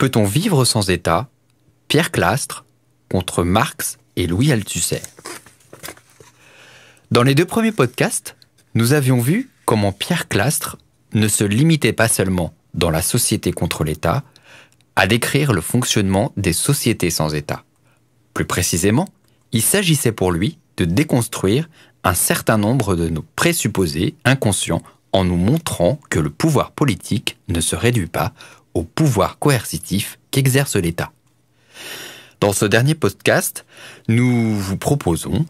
Peut-on vivre sans État Pierre Clastre contre Marx et Louis Althusser. Dans les deux premiers podcasts, nous avions vu comment Pierre Clastre ne se limitait pas seulement, dans la société contre l'État, à décrire le fonctionnement des sociétés sans État. Plus précisément, il s'agissait pour lui de déconstruire un certain nombre de nos présupposés inconscients en nous montrant que le pouvoir politique ne se réduit pas au pouvoir coercitif qu'exerce l'État. Dans ce dernier podcast, nous vous proposons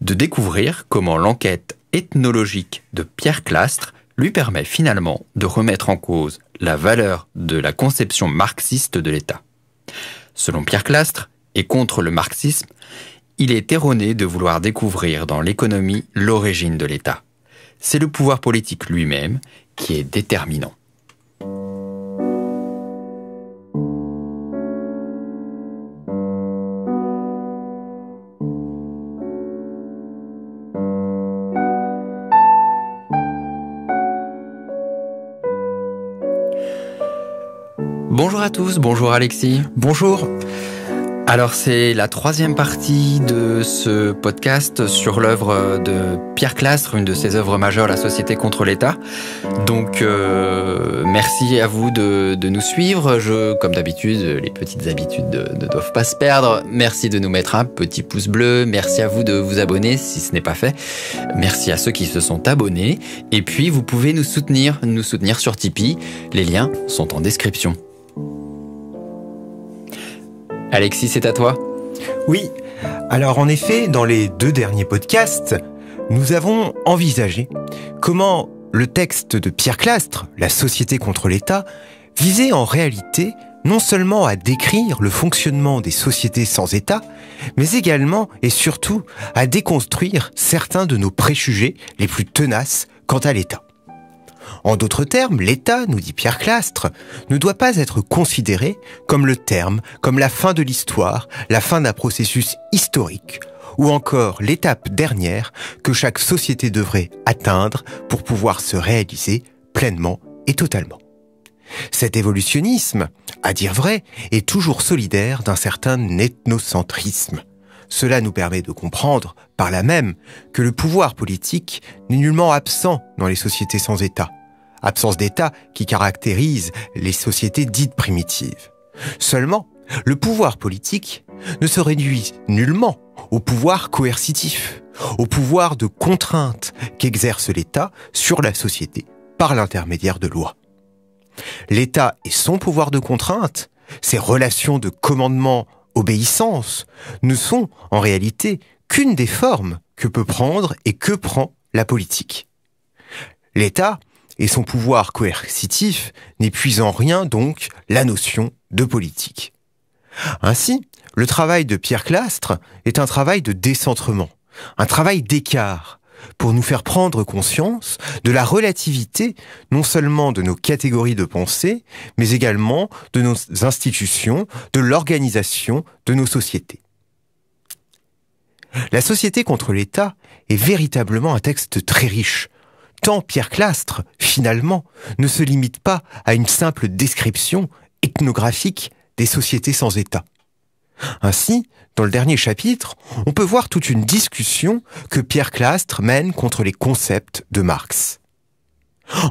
de découvrir comment l'enquête ethnologique de Pierre Clastre lui permet finalement de remettre en cause la valeur de la conception marxiste de l'État. Selon Pierre Clastre, et contre le marxisme, il est erroné de vouloir découvrir dans l'économie l'origine de l'État. C'est le pouvoir politique lui-même qui est déterminant. à tous, bonjour Alexis. Bonjour. Alors c'est la troisième partie de ce podcast sur l'œuvre de Pierre Clastre, une de ses œuvres majeures, La Société contre l'État. Donc euh, merci à vous de, nous suivre. Je, comme d'habitude, les petites habitudes ne doivent pas se perdre. Merci de nous mettre un petit pouce bleu. Merci à vous de vous abonner si ce n'est pas fait. Merci à ceux qui se sont abonnés. Et puis vous pouvez nous soutenir, nous soutenir sur Tipeee. Les liens sont en description. Alexis, c'est à toi. Oui. Alors en effet, dans les deux derniers podcasts, nous avons envisagé comment le texte de Pierre Clastre, La société contre l'État, visait en réalité non seulement à décrire le fonctionnement des sociétés sans État, mais également et surtout à déconstruire certains de nos préjugés les plus tenaces quant à l'État. En d'autres termes, l'État, nous dit Pierre Clastre, ne doit pas être considéré comme le terme, comme la fin de l'histoire, la fin d'un processus historique, ou encore l'étape dernière que chaque société devrait atteindre pour pouvoir se réaliser pleinement et totalement. Cet évolutionnisme, à dire vrai, est toujours solidaire d'un certain ethnocentrisme. Cela nous permet de comprendre, par là même, que le pouvoir politique n'est nullement absent dans les sociétés sans État, absence d'État qui caractérise les sociétés dites primitives. Seulement, le pouvoir politique ne se réduit nullement au pouvoir coercitif, au pouvoir de contrainte qu'exerce l'État sur la société par l'intermédiaire de lois. L'État et son pouvoir de contrainte, ses relations de commandement obéissance ne sont en réalité qu'une des formes que peut prendre et que prend la politique. L'État et son pouvoir coercitif n'épuisent en rien donc la notion de politique. Ainsi, le travail de Pierre Clastre est un travail de décentrement, un travail d'écart, pour nous faire prendre conscience de la relativité non seulement de nos catégories de pensée, mais également de nos institutions, de l'organisation de nos sociétés. La société contre l'État est véritablement un texte très riche, tant Pierre Clastre, finalement, ne se limite pas à une simple description ethnographique des sociétés sans État. Ainsi, dans le dernier chapitre, on peut voir toute une discussion que Pierre Clastre mène contre les concepts de Marx.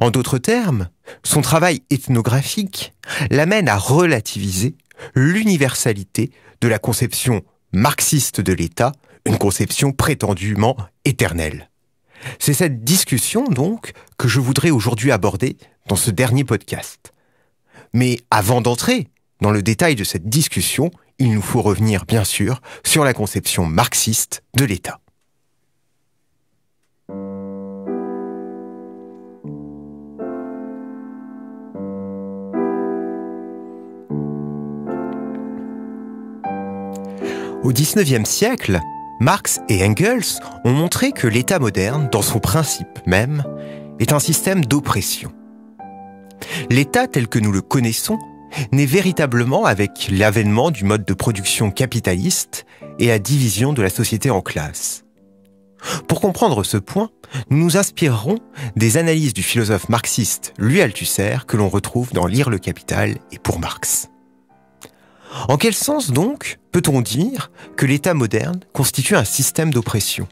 En d'autres termes, son travail ethnographique l'amène à relativiser l'universalité de la conception marxiste de l'État, une conception prétendument éternelle. C'est cette discussion, donc, que je voudrais aujourd'hui aborder dans ce dernier podcast. Mais avant d'entrer dans le détail de cette discussion, il nous faut revenir, bien sûr, sur la conception marxiste de l'État. Au XIXe siècle, Marx et Engels ont montré que l'État moderne, dans son principe même, est un système d'oppression. L'État tel que nous le connaissons naît véritablement avec l'avènement du mode de production capitaliste et la division de la société en classes. Pour comprendre ce point, nous nous inspirerons des analyses du philosophe marxiste Louis Althusser que l'on retrouve dans Lire le Capital et pour Marx. En quel sens donc peut-on dire que l'État moderne constitue un système d'oppression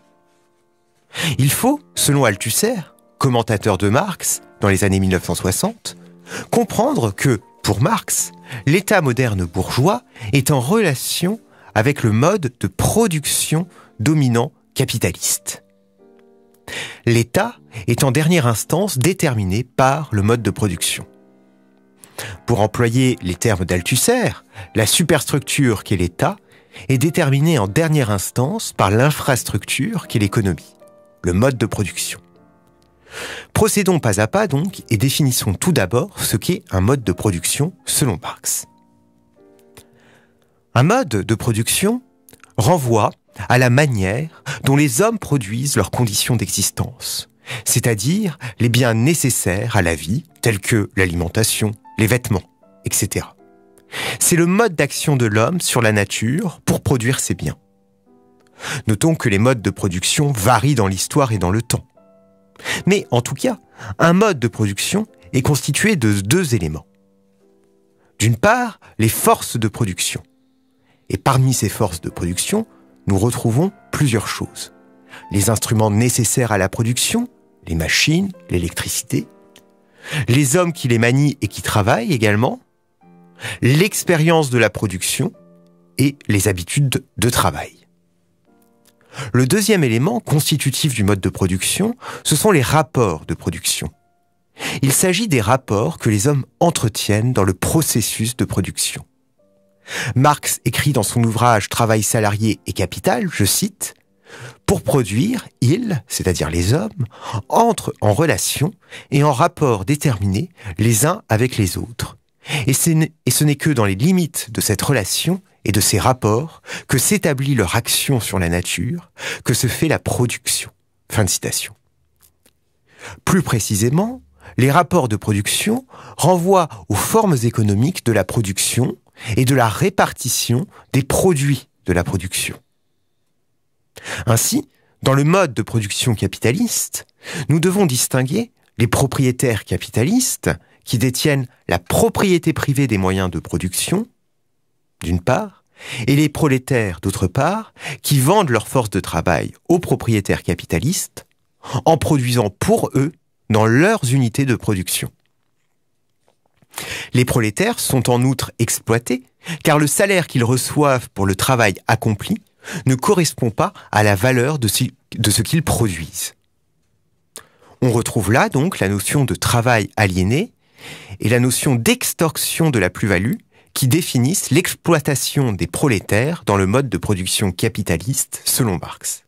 Il faut, selon Althusser, commentateur de Marx dans les années 1960, comprendre que pour Marx, l'État moderne bourgeois est en relation avec le mode de production dominant capitaliste. L'État est en dernière instance déterminé par le mode de production. Pour employer les termes d'Althusser, la superstructure qu'est l'État est déterminée en dernière instance par l'infrastructure qu'est l'économie, le mode de production. Procédons pas à pas donc et définissons tout d'abord ce qu'est un mode de production selon Marx. Un mode de production renvoie à la manière dont les hommes produisent leurs conditions d'existence, c'est-à-dire les biens nécessaires à la vie, tels que l'alimentation, les vêtements, etc. C'est le mode d'action de l'homme sur la nature pour produire ses biens. Notons que les modes de production varient dans l'histoire et dans le temps. Mais en tout cas, un mode de production est constitué de deux éléments. D'une part, les forces de production. Et parmi ces forces de production, nous retrouvons plusieurs choses. Les instruments nécessaires à la production, les machines, l'électricité, les hommes qui les manient et qui travaillent également, l'expérience de la production et les habitudes de travail. Le deuxième élément constitutif du mode de production, ce sont les rapports de production. Il s'agit des rapports que les hommes entretiennent dans le processus de production. Marx écrit dans son ouvrage Travail salarié et capital, je cite, Pour produire, ils, c'est-à-dire les hommes, entrent en relation et en rapport déterminé les uns avec les autres, et, ce n'est que dans les limites de cette relation et de ces rapports que s'établit leur action sur la nature, que se fait la production. Plus précisément, les rapports de production renvoient aux formes économiques de la production et de la répartition des produits de la production. Ainsi, dans le mode de production capitaliste, nous devons distinguer les propriétaires capitalistes qui détiennent la propriété privée des moyens de production, d'une part, et les prolétaires, d'autre part, qui vendent leur force de travail aux propriétaires capitalistes en produisant pour eux dans leurs unités de production. Les prolétaires sont en outre exploités, car le salaire qu'ils reçoivent pour le travail accompli ne correspond pas à la valeur de ce qu'ils produisent. On retrouve là donc la notion de travail aliéné et la notion d'extorsion de la plus-value qui définissent l'exploitation des prolétaires dans le mode de production capitaliste selon Marx.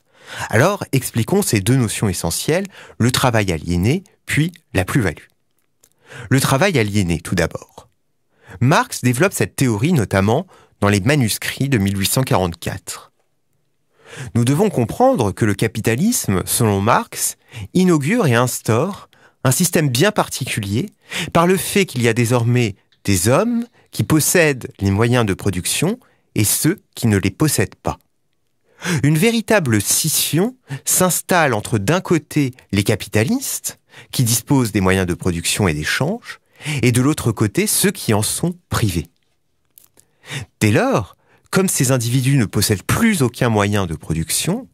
Alors, expliquons ces deux notions essentielles, le travail aliéné, puis la plus-value. Le travail aliéné, tout d'abord. Marx développe cette théorie notamment dans les manuscrits de 1844. Nous devons comprendre que le capitalisme, selon Marx, inaugure et instaure un système bien particulier par le fait qu'il y a désormais des hommes qui possèdent les moyens de production et ceux qui ne les possèdent pas. Une véritable scission s'installe entre d'un côté les capitalistes, qui disposent des moyens de production et d'échange, et de l'autre côté ceux qui en sont privés. Dès lors, comme ces individus ne possèdent plus aucun moyen de production,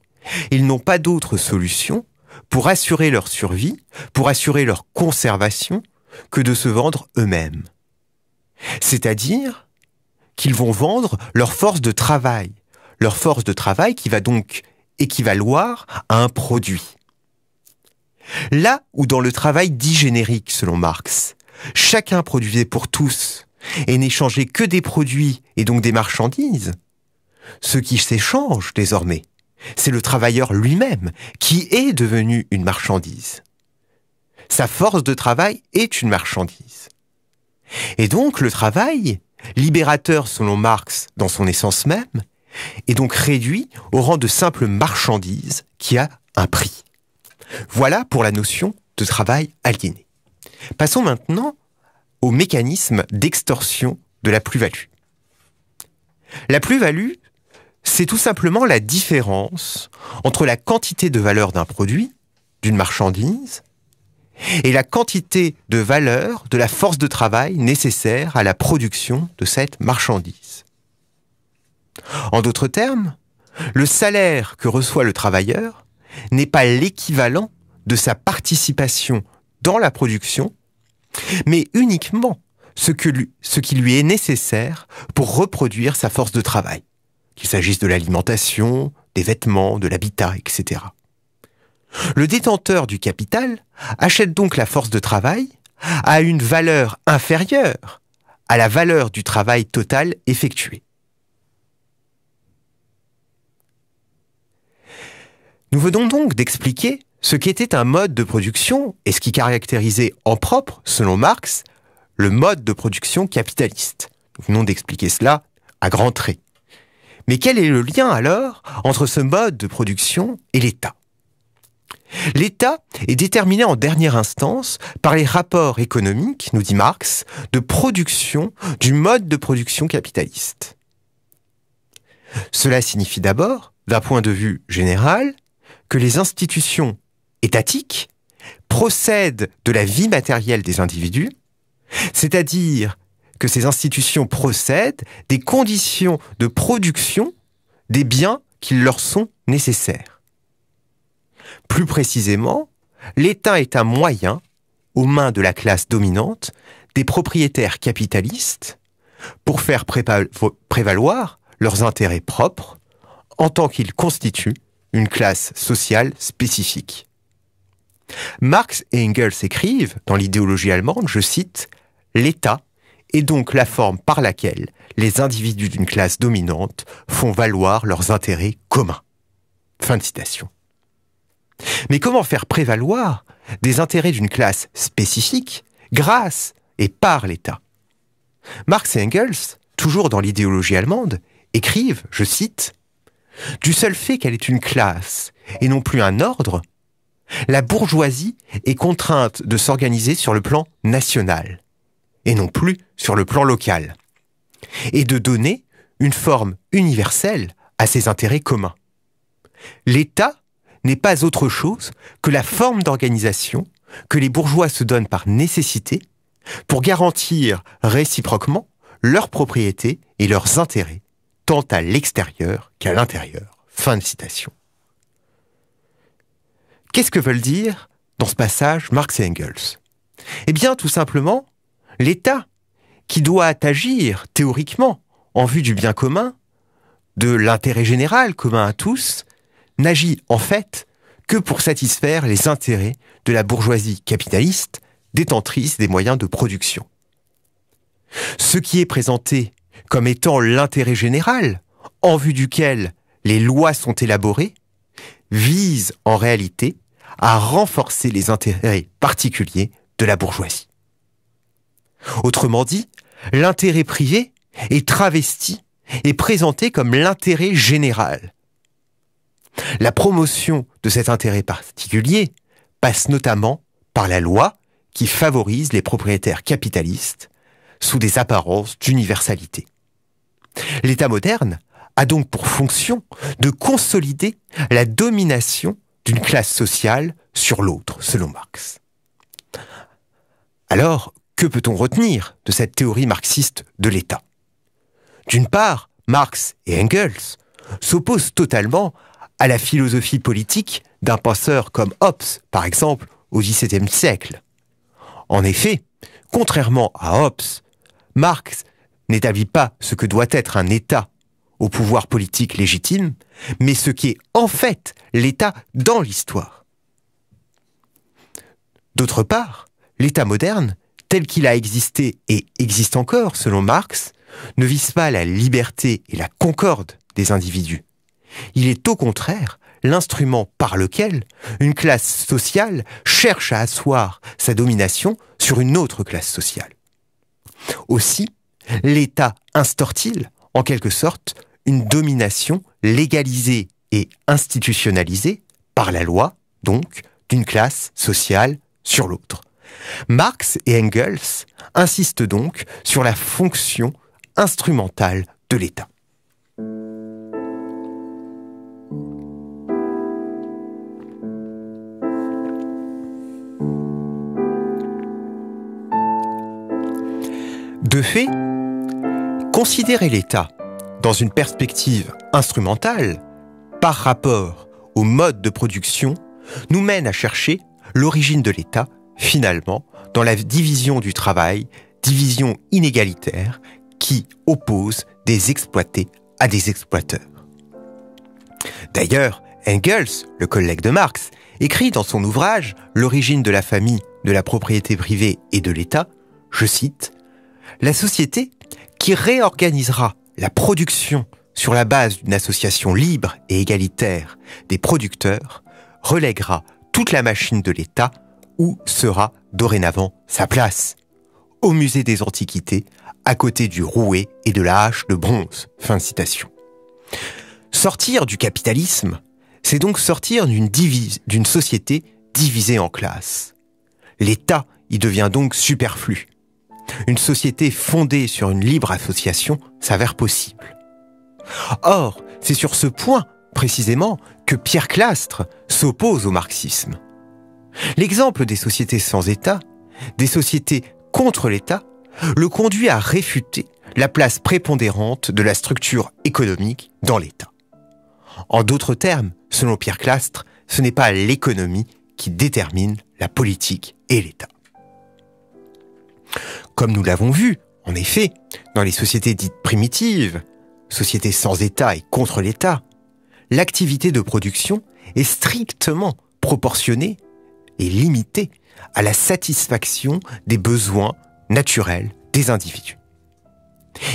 ils n'ont pas d'autre solution pour assurer leur survie, pour assurer leur conservation, que de se vendre eux-mêmes. C'est-à-dire qu'ils vont vendre leur force de travail, leur force de travail qui va donc équivaloir à un produit. Là où dans le travail dit générique, selon Marx, chacun produisait pour tous et n'échangeait que des produits et donc des marchandises, ce qui s'échange désormais, c'est le travailleur lui-même qui est devenu une marchandise. Sa force de travail est une marchandise. Et donc le travail, libérateur selon Marx dans son essence même, est donc réduit au rang de simple marchandise qui a un prix. Voilà pour la notion de travail aliéné. Passons maintenant au mécanisme d'extorsion de la plus-value. La plus-value, c'est tout simplement la différence entre la quantité de valeur d'un produit, d'une marchandise, et la quantité de valeur de la force de travail nécessaire à la production de cette marchandise. En d'autres termes, le salaire que reçoit le travailleur n'est pas l'équivalent de sa participation dans la production, mais uniquement ce, que lui, ce qui lui est nécessaire pour reproduire sa force de travail qu'il s'agisse de l'alimentation, des vêtements, de l'habitat, etc. Le détenteur du capital achète donc la force de travail à une valeur inférieure à la valeur du travail total effectué. Nous venons donc d'expliquer ce qu'était un mode de production et ce qui caractérisait en propre, selon Marx, le mode de production capitaliste. Nous venons d'expliquer cela à grands traits. Mais quel est le lien alors entre ce mode de production et l'État L'État est déterminé en dernière instance par les rapports économiques, nous dit Marx, de production du mode de production capitaliste. Cela signifie d'abord, d'un point de vue général, que les institutions étatiques procèdent de la vie matérielle des individus, c'est-à-dire que ces institutions procèdent des conditions de production des biens qui leur sont nécessaires. Plus précisément, l'État est un moyen, aux mains de la classe dominante, des propriétaires capitalistes, pour faire prévaloir leurs intérêts propres en tant qu'ils constituent une classe sociale spécifique. Marx et Engels écrivent, dans l'idéologie allemande, je cite, L'État est donc la forme par laquelle les individus d'une classe dominante font valoir leurs intérêts communs. Fin de citation. Mais comment faire prévaloir des intérêts d'une classe spécifique grâce et par l'État Marx et Engels, toujours dans l'idéologie allemande, écrivent, je cite, Du seul fait qu'elle est une classe et non plus un ordre, la bourgeoisie est contrainte de s'organiser sur le plan national et non plus sur le plan local, et de donner une forme universelle à ses intérêts communs. L'État n'est pas autre chose que la forme d'organisation que les bourgeois se donnent par nécessité pour garantir réciproquement leurs propriétés et leurs intérêts, tant à l'extérieur qu'à l'intérieur. Fin de citation. Qu'est-ce que veulent dire dans ce passage Marx et Engels Eh bien, tout simplement, l'État, qui doit agir théoriquement en vue du bien commun, de l'intérêt général commun à tous, n'agit en fait que pour satisfaire les intérêts de la bourgeoisie capitaliste détentrice des moyens de production. Ce qui est présenté comme étant l'intérêt général, en vue duquel les lois sont élaborées, vise en réalité à renforcer les intérêts particuliers de la bourgeoisie. Autrement dit, l'intérêt privé est travesti et présenté comme l'intérêt général. La promotion de cet intérêt particulier passe notamment par la loi qui favorise les propriétaires capitalistes sous des apparences d'universalité. L'État moderne a donc pour fonction de consolider la domination d'une classe sociale sur l'autre, selon Marx. Alors, que peut-on retenir de cette théorie marxiste de l'État D'une part, Marx et Engels s'opposent totalement à la philosophie politique d'un penseur comme Hobbes, par exemple, au XVIIe siècle. En effet, contrairement à Hobbes, Marx n'établit pas ce que doit être un État au pouvoir politique légitime, mais ce qui est en fait l'État dans l'histoire. D'autre part, l'État moderne tel qu'il a existé et existe encore, selon Marx, ne vise pas la liberté et la concorde des individus. Il est au contraire l'instrument par lequel une classe sociale cherche à asseoir sa domination sur une autre classe sociale. Aussi, l'État instaure-t-il, en quelque sorte, une domination légalisée et institutionnalisée par la loi, donc, d'une classe sociale sur l'autre. Marx et Engels insistent donc sur la fonction instrumentale de l'État. De fait, considérer l'État dans une perspective instrumentale, par rapport au mode de production, nous mène à chercher l'origine de l'État finalement dans la division du travail, division inégalitaire qui oppose des exploités à des exploiteurs. D'ailleurs, Engels, le collègue de Marx, écrit dans son ouvrage L'origine de la famille, de la propriété privée et de l'État, je cite, La société qui réorganisera la production sur la base d'une association libre et égalitaire des producteurs relèguera toute la machine de l'État où sera dorénavant sa place Au musée des Antiquités, à côté du rouet et de la hache de bronze. Fin de citation. Sortir du capitalisme, c'est donc sortir d'une d'une société divisée en classes. L'État y devient donc superflu. Une société fondée sur une libre association s'avère possible. Or, c'est sur ce point, précisément, que Pierre Clastre s'oppose au marxisme. L'exemple des sociétés sans État, des sociétés contre l'État, le conduit à réfuter la place prépondérante de la structure économique dans l'État. En d'autres termes, selon Pierre Clastre, ce n'est pas l'économie qui détermine la politique et l'État. Comme nous l'avons vu, en effet, dans les sociétés dites primitives, sociétés sans État et contre l'État, l'activité de production est strictement proportionnée est limitée à la satisfaction des besoins naturels des individus.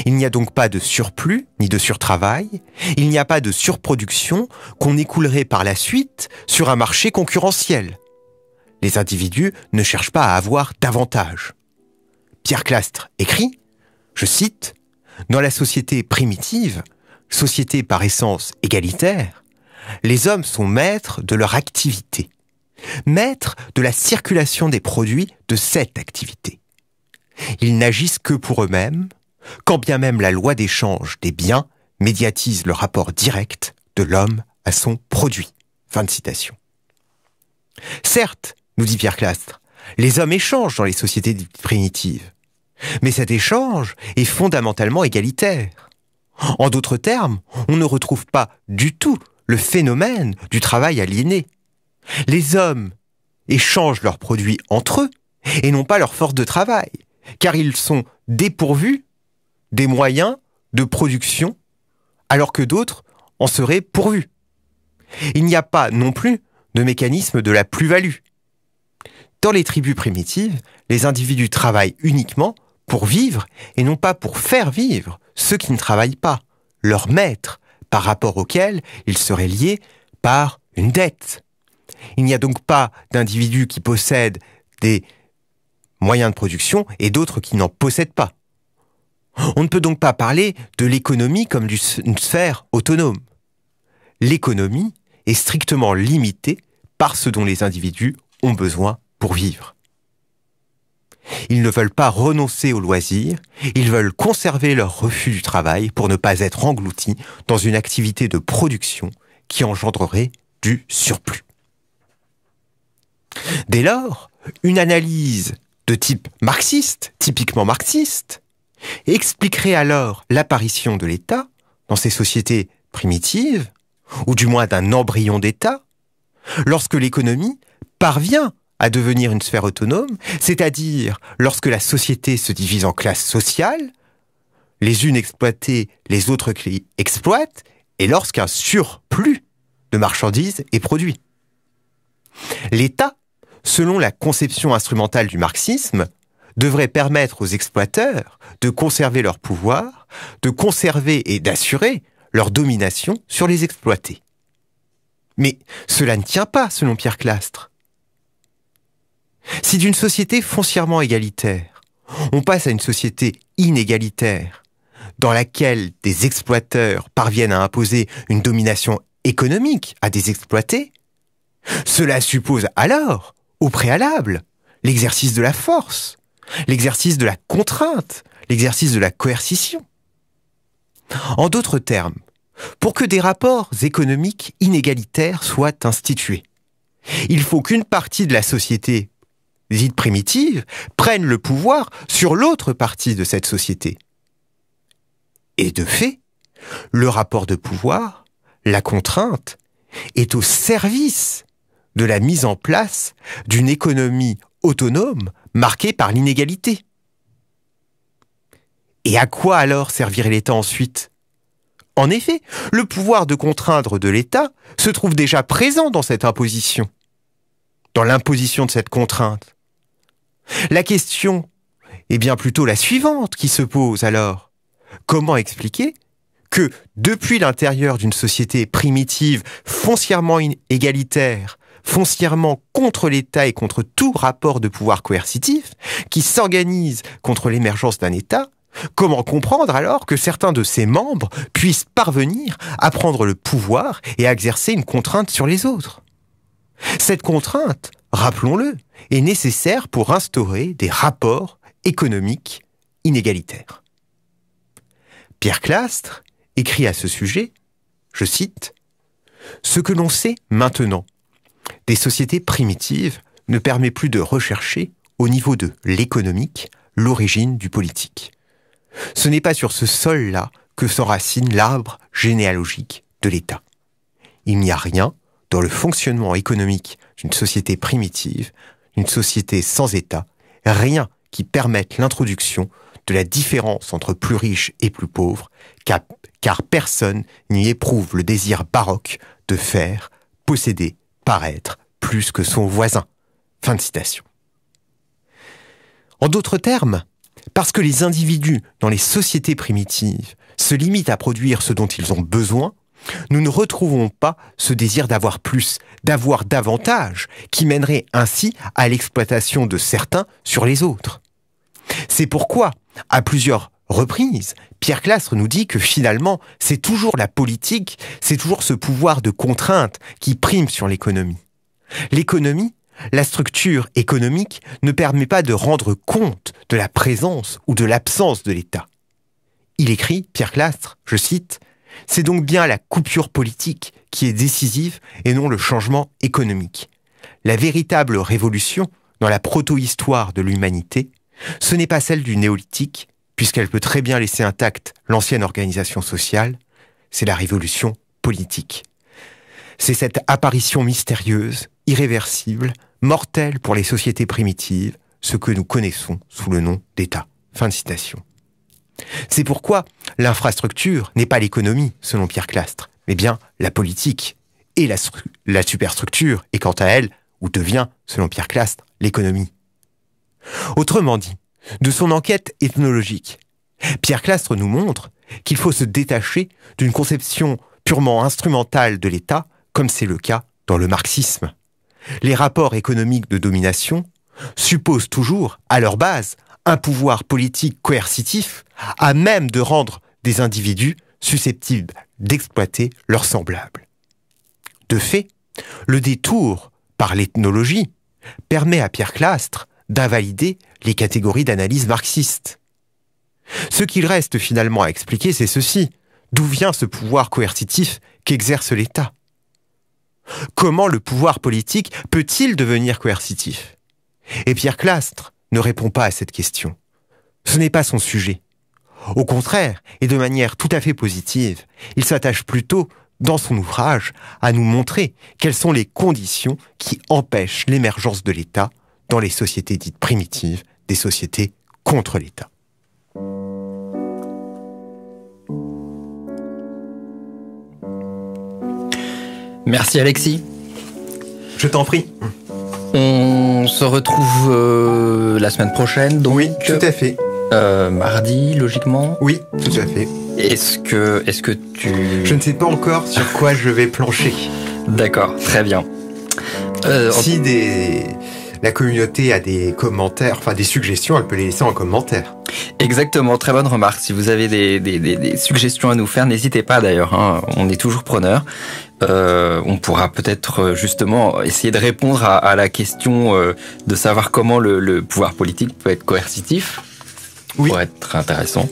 Il n'y a donc pas de surplus ni de surtravail, il n'y a pas de surproduction qu'on écoulerait par la suite sur un marché concurrentiel. Les individus ne cherchent pas à avoir davantage. Pierre Clastre écrit, je cite, Dans la société primitive, société par essence égalitaire, les hommes sont maîtres de leur activité maîtres de la circulation des produits de cette activité. Ils n'agissent que pour eux-mêmes, quand bien même la loi d'échange des biens médiatise le rapport direct de l'homme à son produit. Fin de citation. Certes, nous dit Pierre Clastre, les hommes échangent dans les sociétés primitives. Mais cet échange est fondamentalement égalitaire. En d'autres termes, on ne retrouve pas du tout le phénomène du travail aliéné, les hommes échangent leurs produits entre eux et non pas leur force de travail, car ils sont dépourvus des moyens de production alors que d'autres en seraient pourvus. Il n'y a pas non plus de mécanisme de la plus-value. Dans les tribus primitives, les individus travaillent uniquement pour vivre et non pas pour faire vivre ceux qui ne travaillent pas, leur maître, par rapport auquel ils seraient liés par une dette. Il n'y a donc pas d'individus qui possèdent des moyens de production et d'autres qui n'en possèdent pas. On ne peut donc pas parler de l'économie comme d'une sphère autonome. L'économie est strictement limitée par ce dont les individus ont besoin pour vivre. Ils ne veulent pas renoncer aux loisirs, ils veulent conserver leur refus du travail pour ne pas être engloutis dans une activité de production qui engendrerait du surplus. Dès lors, une analyse de type marxiste, typiquement marxiste, expliquerait alors l'apparition de l'État dans ces sociétés primitives, ou du moins d'un embryon d'État, lorsque l'économie parvient à devenir une sphère autonome, c'est-à-dire lorsque la société se divise en classes sociales, les unes exploitées, les autres exploitent, et lorsqu'un surplus de marchandises est produit. L'État selon la conception instrumentale du marxisme, devrait permettre aux exploiteurs de conserver leur pouvoir, de conserver et d'assurer leur domination sur les exploités. Mais cela ne tient pas, selon Pierre Clastre. Si d'une société foncièrement égalitaire, on passe à une société inégalitaire, dans laquelle des exploiteurs parviennent à imposer une domination économique à des exploités, cela suppose alors au préalable l'exercice de la force, l'exercice de la contrainte, l'exercice de la coercition. En d'autres termes, pour que des rapports économiques inégalitaires soient institués, il faut qu'une partie de la société dite primitive prenne le pouvoir sur l'autre partie de cette société. Et de fait, le rapport de pouvoir, la contrainte, est au service de la mise en place d'une économie autonome marquée par l'inégalité. Et à quoi alors servirait l'État ensuite En effet, le pouvoir de contraindre de l'État se trouve déjà présent dans cette imposition, dans l'imposition de cette contrainte. La question est bien plutôt la suivante qui se pose alors. Comment expliquer que depuis l'intérieur d'une société primitive foncièrement égalitaire, foncièrement contre l'État et contre tout rapport de pouvoir coercitif, qui s'organise contre l'émergence d'un État, Comment comprendre alors que certains de ses membres puissent parvenir à prendre le pouvoir et à exercer une contrainte sur les autres Cette contrainte, rappelons-le, est nécessaire pour instaurer des rapports économiques inégalitaires. Pierre Clastre écrit à ce sujet, je cite, Ce que l'on sait maintenant, des sociétés primitives ne permet plus de rechercher, au niveau de l'économique, l'origine du politique. Ce n'est pas sur ce sol-là que s'enracine l'arbre généalogique de l'État. Il n'y a rien dans le fonctionnement économique d'une société primitive, d'une société sans État, rien qui permette l'introduction de la différence entre plus riches et plus pauvres, car personne n'y éprouve le désir baroque de faire posséder paraître plus que son voisin. Fin de citation. En d'autres termes, parce que les individus dans les sociétés primitives se limitent à produire ce dont ils ont besoin, nous ne retrouvons pas ce désir d'avoir plus, d'avoir davantage, qui mènerait ainsi à l'exploitation de certains sur les autres. C'est pourquoi, à plusieurs Reprise, Pierre Clastre nous dit que finalement, c'est toujours la politique, c'est toujours ce pouvoir de contrainte qui prime sur l'économie. L'économie, la structure économique ne permet pas de rendre compte de la présence ou de l'absence de l'État. Il écrit, Pierre Clastre, je cite, C'est donc bien la coupure politique qui est décisive et non le changement économique. La véritable révolution dans la proto-histoire de l'humanité, ce n'est pas celle du néolithique, puisqu'elle peut très bien laisser intacte l'ancienne organisation sociale, c'est la révolution politique. C'est cette apparition mystérieuse, irréversible, mortelle pour les sociétés primitives, ce que nous connaissons sous le nom d'État. Fin de citation. C'est pourquoi l'infrastructure n'est pas l'économie, selon Pierre Clastre, mais bien la politique. Et la, superstructure et quant à elle, ou devient, selon Pierre Clastre, l'économie. Autrement dit, de son enquête ethnologique, Pierre Clastre nous montre qu'il faut se détacher d'une conception purement instrumentale de l'État, comme c'est le cas dans le marxisme. Les rapports économiques de domination supposent toujours, à leur base, un pouvoir politique coercitif à même de rendre des individus susceptibles d'exploiter leurs semblables. De fait, le détour par l'ethnologie permet à Pierre Clastre d'invalider les catégories d'analyse marxiste. Ce qu'il reste finalement à expliquer, c'est ceci. D'où vient ce pouvoir coercitif qu'exerce l'État Comment le pouvoir politique peut-il devenir coercitif Et Pierre Clastre ne répond pas à cette question. Ce n'est pas son sujet. Au contraire, et de manière tout à fait positive, il s'attache plutôt, dans son ouvrage, à nous montrer quelles sont les conditions qui empêchent l'émergence de l'État dans les sociétés dites primitives des sociétés contre l'État. Merci Alexis. Je t'en prie. On se retrouve euh, la semaine prochaine. oui, tout à fait. Euh, mardi, logiquement. Oui, tout à fait. Est-ce que, est-ce que tu... Je ne sais pas encore sur quoi je vais plancher. D'accord, très bien. Euh, si des la communauté a des commentaires, enfin des suggestions, elle peut les laisser en commentaire. Exactement, très bonne remarque. Si vous avez des, suggestions à nous faire, n'hésitez pas d'ailleurs, hein. on est toujours preneur. Euh, on pourra peut-être euh, justement essayer de répondre à, la question euh, de savoir comment le, pouvoir politique peut être coercitif. Oui. Pour être intéressant.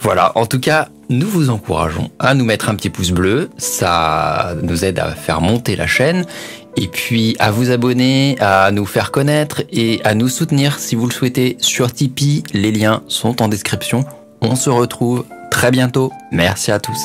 Voilà, en tout cas, nous vous encourageons à nous mettre un petit pouce bleu, ça nous aide à faire monter la chaîne et puis à vous abonner, à nous faire connaître et à nous soutenir si vous le souhaitez sur Tipeee. Les liens sont en description. On se retrouve très bientôt. Merci à tous.